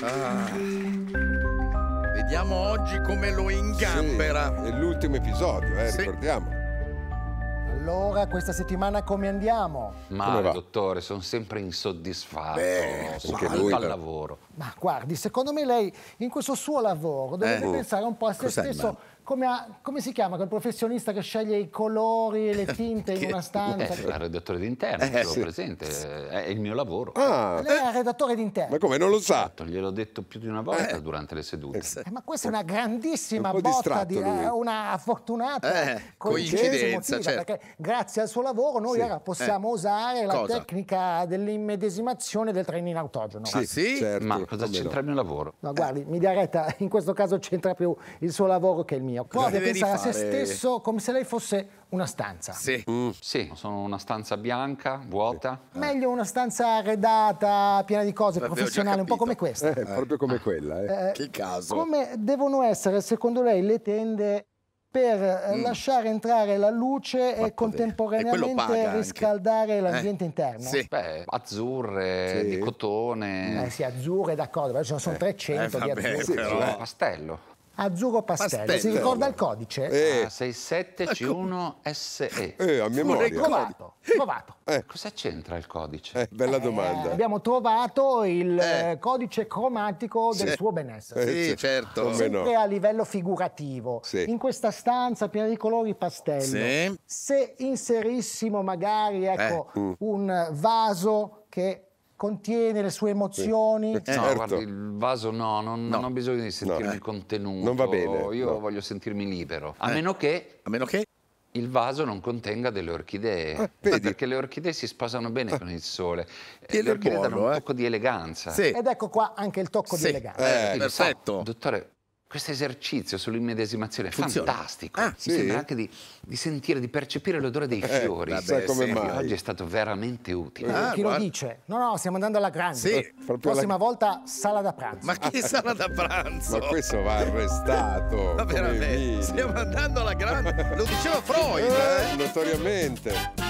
Ah. Vediamo oggi come lo ingambera. Sì, è l'ultimo episodio, eh, sì. ricordiamo. Allora, questa settimana come andiamo? Ma dottore, sono sempre insoddisfatto. Beh, anche al lavoro. Ma guardi, secondo me lei in questo suo lavoro dovrebbe eh. pensare un po' a se Cos'è stesso. Ma? come, a, come, si chiama quel professionista che sceglie i colori e le tinte in una stanza? Eh, la redattore d'interno, eh, sì. presente, è il mio lavoro. Ah, Lei è eh. redattore d'interno. Ma come non lo sa? Certo, gliel'ho detto più di una volta eh. durante le sedute. Esatto. Eh, ma questa è una grandissima un botta, di, eh, una fortunata eh, coincidenza. Motiva, certo. Perché grazie al suo lavoro noi sì. ora possiamo eh. usare la cosa? tecnica dell'immedesimazione del trenino autogeno. Sì, ah, sì? Certo. ma cosa c'entra il mio lavoro? No, guardi, mi dia retta, in questo caso c'entra più il suo lavoro che il mio mio, proprio pensare a se stesso come se lei fosse una stanza. Sì. Mm. sì, sono una stanza bianca, vuota. Sì. Meglio una stanza arredata, piena di cose, L'avevo professionale, un po' come questa. Eh, eh. Proprio come ah. quella, eh. eh. Che caso. Come devono essere, secondo lei, le tende per eh, mm. lasciare entrare la luce Ma e contemporaneamente e riscaldare anche. Eh. l'ambiente eh. interno. Sì. Beh, azzurre, sì. di cotone. Eh sì, azzurre, d'accordo, però ci sono eh. 300 eh, vabbè, di azzurre. Però... Pastello azzurro pastello. pastello. Si ricorda il codice? Eh. Ah, 67C1SE. Ecco. Eh, a memoria. Provato, eh. provato. Eh. Cosa c'entra il codice? Eh, bella domanda. Eh, abbiamo trovato il eh. codice cromatico del sì. suo benessere. Sì, sì certo. Sempre no. a livello figurativo. Sì. In questa stanza piena di colori pastello, se inserissimo magari ecco, mm. un vaso che contiene le sue emozioni? Eh, certo. No, guarda, il vaso no, non, no. non ho bisogno di sentirmi no. Eh. contenuto. Non va bene. Io no. voglio sentirmi libero. A eh. meno che... A meno che? il vaso non contenga delle orchidee, ah, perché le orchidee si sposano bene con il sole. E le orchidee buono, danno un eh? tocco di eleganza. Sì. Ed ecco qua anche il tocco sì. di eleganza. Eh, perfetto. dottore, questo esercizio sull'immedesimazione è fantastico. Ah, sì? Mi sembra anche di, di, sentire, di percepire l'odore dei fiori. Eh, vabbè, sì, oggi è stato veramente utile. Ah, chi guarda. lo dice? No, no, stiamo andando alla grande. Sì, la prossima la... volta sala da pranzo. Ma che sala da pranzo? Ma questo va arrestato. Ma veramente, stiamo andando alla grande. Lo diceva Freud. Eh, eh. Notoriamente.